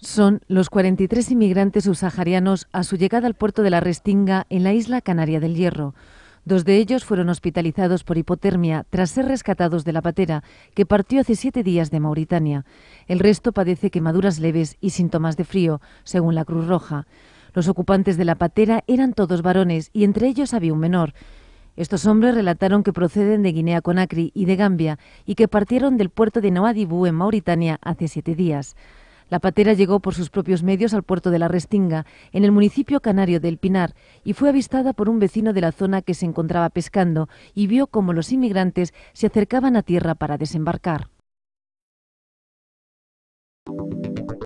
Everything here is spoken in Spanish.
son los 43 inmigrantes subsaharianos a su llegada al puerto de la Restinga en la isla Canaria del Hierro. Dos de ellos fueron hospitalizados por hipotermia tras ser rescatados de la patera que partió hace siete días de Mauritania. El resto padece quemaduras leves y síntomas de frío, según la Cruz Roja. Los ocupantes de la patera eran todos varones y entre ellos había un menor. Estos hombres relataron que proceden de Guinea-Conakry y de Gambia y que partieron del puerto de Nouadhibou en Mauritania hace siete días. La patera llegó por sus propios medios al puerto de La Restinga, en el municipio canario del Pinar, y fue avistada por un vecino de la zona que se encontraba pescando y vio cómo los inmigrantes se acercaban a tierra para desembarcar.